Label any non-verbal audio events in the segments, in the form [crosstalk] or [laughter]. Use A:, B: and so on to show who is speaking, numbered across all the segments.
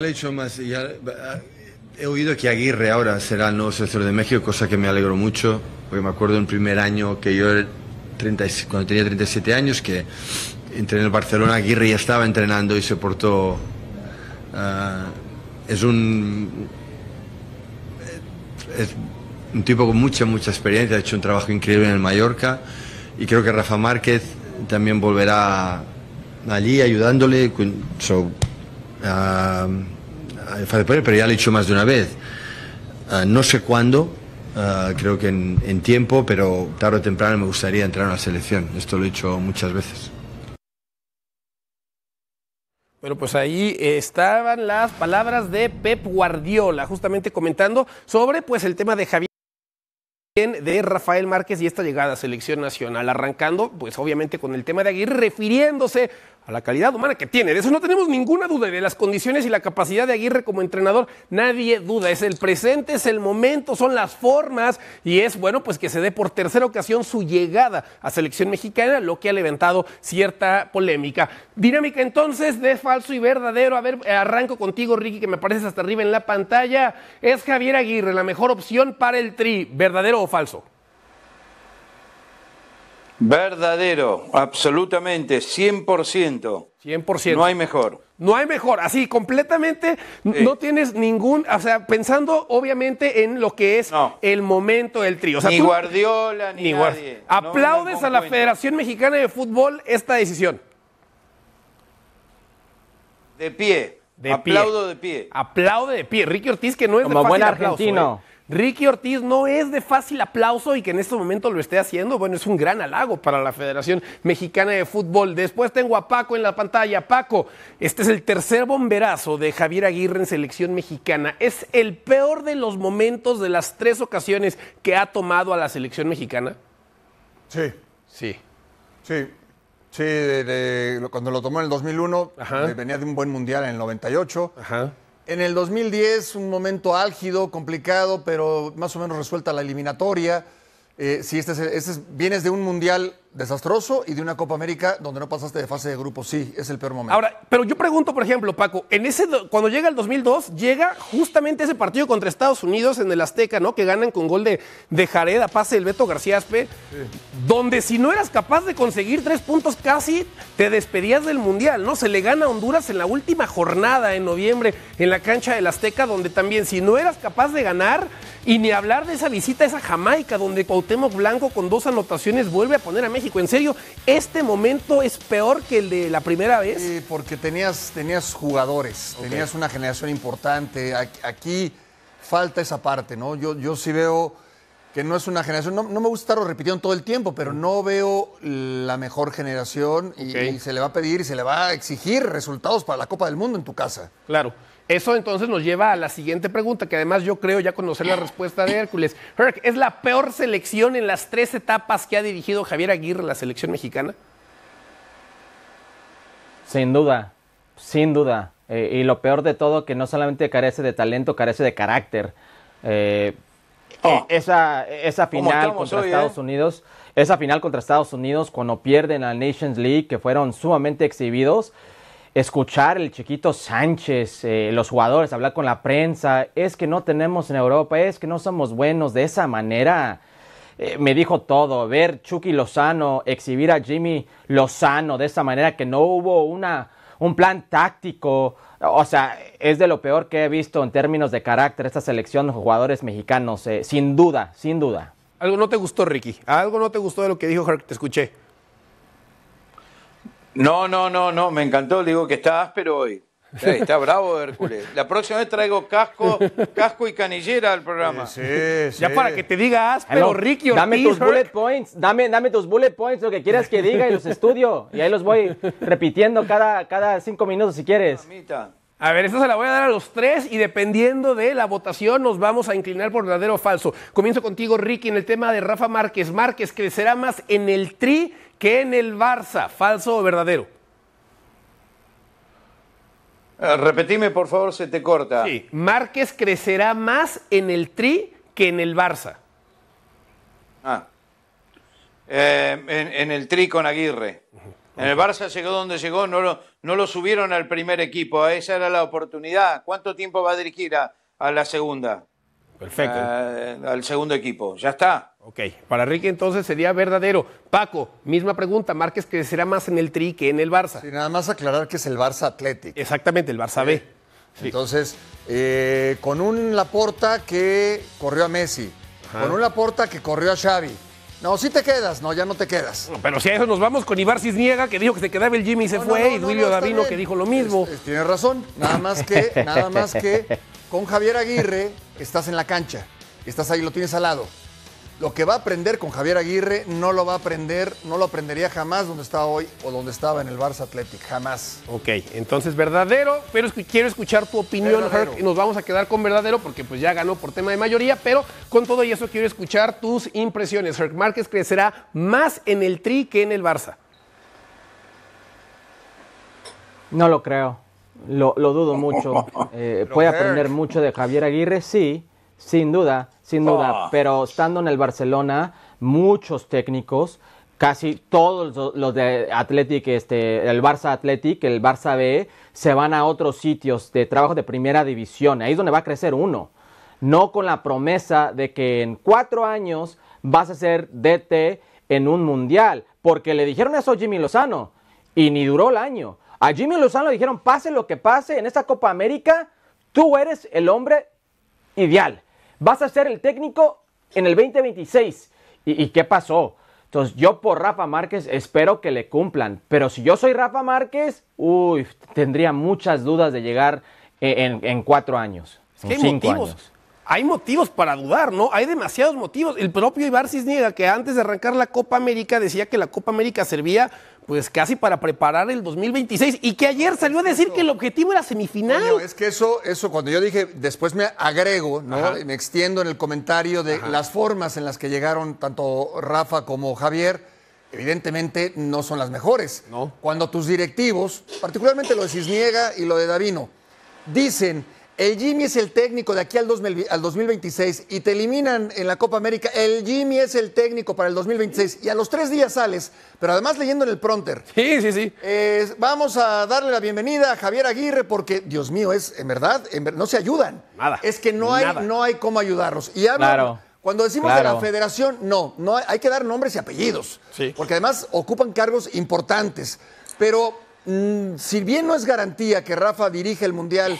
A: Eh, he oído que Aguirre ahora será el nuevo seleccionador de México, cosa que me alegro mucho, porque me acuerdo en primer año que yo, cuando tenía 37 años, que entrené en Barcelona, Aguirre ya estaba entrenando y se portó... Ah, es un... Eh, es un tipo con mucha, mucha experiencia, ha hecho un trabajo increíble en el Mallorca y creo que Rafa Márquez también volverá allí ayudándole. con Ah, eh, pero ya lo he dicho más de una vez. Ah, no sé cuándo, ah, creo que en, tiempo, pero tarde o temprano me gustaría entrar a la selección. Esto lo he dicho muchas veces.
B: Bueno, pues ahí estaban las palabras de Pep Guardiola, justamente comentando sobre pues el tema de Javier de Rafael Márquez y esta llegada a selección nacional, arrancando pues obviamente con el tema de Aguirre, refiriéndose a la calidad humana que tiene. De eso no tenemos ninguna duda, de las condiciones y la capacidad de Aguirre como entrenador, nadie duda. Es el presente, es el momento, son las formas y es bueno pues que se dé por tercera ocasión su llegada a selección mexicana, lo que ha levantado cierta polémica. Dinámica entonces de falso y verdadero. A ver, arranco contigo, Ricky, que me apareces hasta arriba en la pantalla. ¿Es Javier Aguirre la mejor opción para el tri, verdadero o falso?
C: Verdadero, absolutamente, 100%. 100%. No hay mejor. No hay mejor, así completamente
B: no tienes ningún, o sea, pensando obviamente en lo que es el momento del trío. ni Guardiola, ni, nadie. ¿Aplaudes a la Federación Mexicana de Fútbol esta decisión? De pie. De Aplaudo de pie. Aplaude de pie. Ricky Ortiz, que no es Como buen argentino. ¿eh? Ricky Ortiz no es de fácil aplauso y que en este momento lo esté haciendo, bueno, es un gran halago para la Federación Mexicana de Fútbol. Después tengo a Paco en la pantalla. Paco, este es el tercer bomberazo de Javier Aguirre en selección mexicana. Es el peor de los momentos de las tres ocasiones que ha tomado a la selección mexicana.
A: Sí. Sí. Sí. Sí, cuando lo tomó en el 2001, venía de un buen mundial en el 98. Ajá. En el 2010, un momento álgido, complicado, pero más o menos resuelta la eliminatoria. Eh, si este, este, es, vienes de un mundial desastroso y de una Copa América donde no pasaste de fase de grupo. Sí, es el peor momento.
B: Ahora, pero yo
A: pregunto, por ejemplo, Paco, en ese cuando llega el
B: 2002, llega justamente ese partido contra Estados Unidos en el Azteca, ¿no? Que ganan con gol de, de Jared a pase del Beto García Aspe, donde si no eras capaz de conseguir tres puntos casi, te despedías del Mundial, ¿no? Se le gana a Honduras en la última jornada en noviembre en la cancha del Azteca, donde también si no eras capaz de ganar, y ni hablar de esa visita a esa Jamaica, donde Cuauhtémoc Blanco con dos anotaciones vuelve a poner a México en serio, este momento
A: es peor que el de la primera vez. Sí, porque tenías, tenías jugadores, tenías una generación importante. Aquí falta esa parte, ¿no? Yo, yo sí veo que no es una generación, no, me gusta estarlo repitiendo todo el tiempo, pero no veo la mejor generación y se le va a pedir y se le va a exigir resultados para la Copa del Mundo en tu casa.
B: Claro. Eso entonces nos lleva a la siguiente pregunta, que además yo creo ya conocer la respuesta de Hércules. ¿es la peor selección en las tres etapas que ha dirigido Javier Aguirre la selección mexicana?
D: Sin duda, sin duda. Eh, y lo peor de todo, que no solamente carece de talento, carece de carácter. Eh, oh. eh, esa, esa, final contra Estados Unidos, esa final contra Estados Unidos, cuando pierden a Nations League, que fueron sumamente exhibidos, escuchar el chiquito Sánchez, eh, los jugadores, hablar con la prensa, es que no tenemos en Europa, es que no somos buenos de esa manera. Eh, me dijo todo, ver Chucky Lozano, exhibir a Jimmy Lozano de esa manera que no hubo una, un plan táctico, o sea, es de lo peor que he visto en términos de carácter esta selección de jugadores mexicanos, eh, sin duda, sin duda.
B: Algo no te gustó, Ricky, algo no te gustó de lo que dijo te escuché.
C: No, no, no, no, me encantó, digo que está áspero hoy. Está bravo Hércules. La próxima vez traigo casco, casco y canillera al programa. Sí, ya para que te diga áspero, Ricky Dame tus bullet
D: points, dame, dame tus bullet points, lo que quieras que diga y los estudio. Y ahí los voy repitiendo cada, cada cinco minutos si quieres. A ver, esta se la voy a dar a
B: los tres y dependiendo de la votación nos vamos a inclinar por verdadero o falso. Comienzo contigo, Ricky, en el tema de Rafa Márquez. Márquez crecerá más en el Tri que en el Barça. ¿Falso o verdadero?
C: Eh, repetime, por favor, se te corta. Sí,
B: Márquez crecerá más en el Tri que en el Barça.
C: Ah. Eh, en, el Tri con Aguirre. En el Barça llegó donde llegó, no lo, no lo subieron al primer equipo, esa era la oportunidad. ¿Cuánto tiempo va a dirigir a, la segunda? Perfecto. Eh, al segundo equipo, ya está. Ok,
B: para Ricky entonces sería verdadero. Paco, misma pregunta, Márquez que será más en
A: el Tri que en el Barça. Sí, nada más aclarar que es el Barça Atlético Exactamente, el Barça B. Entonces, eh, con un Laporta que corrió a Messi, con un Laporta que corrió a Xavi, no, sí te quedas, no, ya no te quedas. pero
B: si a eso nos vamos
A: con Ibar Cisniega, que
B: dijo que se quedaba el Jimmy y se fue, y Duilio Davino, que dijo lo mismo. tienes razón, nada más que, [laughs] nada más que
A: con Javier Aguirre estás en la cancha, estás ahí, lo tienes al lado. Lo que va a aprender con Javier Aguirre no lo va a aprender, no lo aprendería jamás donde está hoy o donde estaba en el Barça Athletic, jamás.
B: Ok, entonces verdadero, pero quiero escuchar tu opinión, Herc, y nos vamos a quedar con verdadero porque pues ya ganó por tema de mayoría, pero con todo y eso quiero escuchar tus impresiones. Herc Márquez crecerá más en el Tri que en el Barça.
D: No lo creo, lo, dudo mucho. [laughs] Eh, puede aprender mucho de Javier Aguirre, sí, sin duda sin duda. Ah. Pero estando en el Barcelona, muchos técnicos, casi todos los de Athletic, este, el Barça Athletic, el Barça B, se van a otros sitios de trabajo de primera división. Ahí es donde va a crecer uno. No con la promesa de que en cuatro años vas a ser DT en un mundial. Porque le dijeron eso a Jimmy Lozano y ni duró el año. A Jimmy Lozano le dijeron, pase lo que pase, en esta Copa América, tú eres el hombre ideal. Vas a ser el técnico en el 2026. ¿Y, qué pasó? Entonces yo por Rafa Márquez espero que le cumplan. Pero si yo soy Rafa Márquez, uy, tendría muchas dudas de llegar e, en, cuatro años. Es Años
B: hay motivos para dudar, ¿no? Hay demasiados motivos. El propio Ibar Cisniega, que antes de arrancar la Copa América decía que la Copa América servía pues casi
A: para preparar el 2026 y que ayer salió a decir que el objetivo era semifinal. es que eso, eso cuando yo dije, después me agrego, ¿no? Me extiendo en el comentario de las formas en las que llegaron tanto Rafa como Javier evidentemente no son las mejores. No. Cuando tus directivos, particularmente lo de Cisniega y lo de Davino, dicen el Jimmy es el técnico de aquí al, 2026 y te eliminan en la Copa América. El Jimmy es el técnico para el 2026 y a los tres días sales, pero además leyendo en el pronter. Sí, sí, sí. Eh, vamos a darle la bienvenida a Javier Aguirre porque, Dios mío, es en verdad, no se ayudan. Nada. Es que no hay, no hay cómo ayudarlos. Y Cuando decimos de la federación, no, no hay, que dar nombres y apellidos. Sí. Porque además ocupan cargos importantes. Pero mm, si bien no es garantía que Rafa dirija el Mundial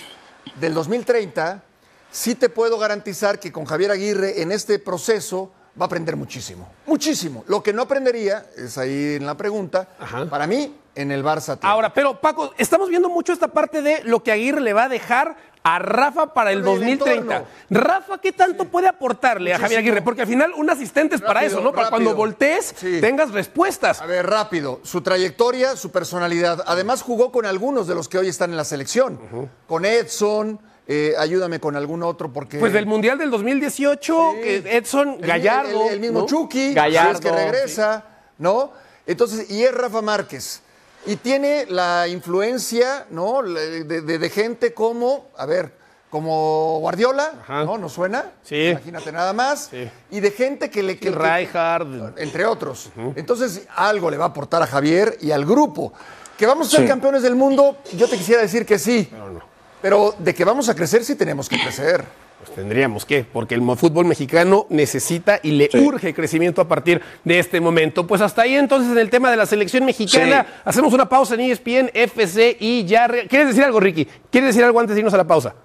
A: del 2030, sí te puedo garantizar que con Javier Aguirre en este proceso va a aprender muchísimo. Muchísimo. Lo que no aprendería, es ahí en la pregunta, para mí en el Barça. Ahora, pero Paco, estamos viendo mucho esta parte de lo que Aguirre le va a dejar a
B: Rafa para el, 2030. Rafa, ¿qué tanto puede aportarle a Javier Aguirre? Porque al final un
A: asistente es para eso, ¿no? Para cuando voltees tengas respuestas. A ver, rápido. Su trayectoria, su personalidad. Además jugó con algunos de los que hoy están en la selección. Con Edson, eh, ayúdame con algún otro porque. Pues del Mundial del 2018, Edson, Gallardo. El, mismo Chucky, Gallardo, que regresa, ¿no? Entonces, y es Rafa Márquez. Y tiene la influencia, ¿no? De, gente como, a ver, como Guardiola, ¿no? suena? Sí. Imagínate nada más. Y de gente que le... Que, Entre otros. Entonces, algo le va a aportar a Javier y al grupo. ¿Que vamos a ser campeones del mundo? Yo te quisiera decir que sí. Pero, pero de que vamos a crecer, sí tenemos que crecer.
B: Pues tendríamos que, porque el fútbol mexicano necesita y le urge crecimiento a partir de este momento. Pues hasta ahí entonces en el tema de la selección mexicana. Hacemos una pausa en ESPN, FC y ya... ¿Quieres decir algo, Ricky? ¿Quieres decir algo antes de irnos a la pausa?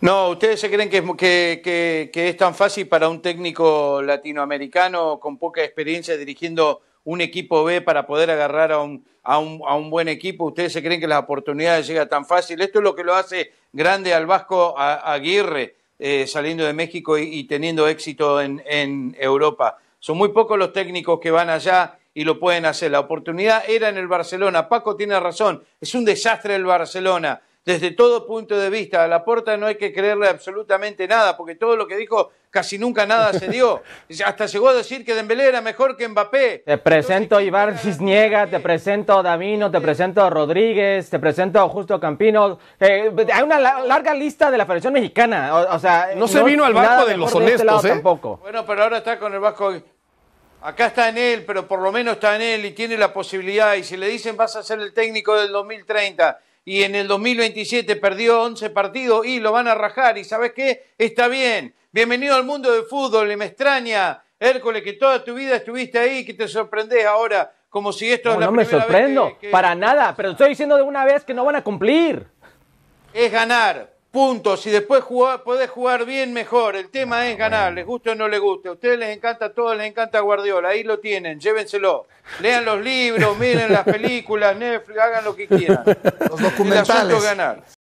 C: No, ¿ustedes se creen que es tan fácil para un técnico latinoamericano con poca experiencia dirigiendo un equipo B para poder agarrar a un a un, buen equipo. ¿Ustedes se creen que las oportunidades llegan tan fácil? Esto es lo que lo hace grande al Vasco Aguirre, eh, saliendo de México y, teniendo éxito en Europa. Son muy pocos los técnicos que van allá y lo pueden hacer. La oportunidad era en el Barcelona. Paco tiene razón, es un desastre el Barcelona desde todo punto de vista. A Laporta no hay que creerle absolutamente nada, porque todo lo que dijo casi nunca nada se dio. [laughs] Hasta llegó a decir que Dembélé era mejor que Mbappé.
D: Te presento a Iván Cisniega, te presento a Davino, te presento a Rodríguez, te presento a Justo Campino. Eh, hay una larga lista de la Federación Mexicana. O, sea, no, se vino al barco de los este honestos, ¿eh? Tampoco.
C: Bueno, pero ahora está con el Vasco acá está en él, pero por lo menos está en él y tiene la posibilidad. Y si le dicen vas a ser el técnico del 2030 y en el 2027 perdió 11 partidos y lo van a rajar. ¿Y sabes qué? Está bien. Bienvenido al mundo del fútbol y me extraña, Hércules, que toda tu vida estuviste ahí, que te sorprendes ahora como si esto no, es la no me sorprendo, para
D: nada, pero estoy diciendo de una vez
C: que no van a cumplir. Es ganar, puntos. y después jugar, podés jugar bien, mejor. El tema ah, es ganar, les guste o no les guste. A ustedes les encanta todo, les encanta Guardiola. Ahí lo tienen, llévenselo. Lean los libros, miren las películas, Netflix, hagan lo que quieran. [laughs] Los documentales. El asunto es ganar.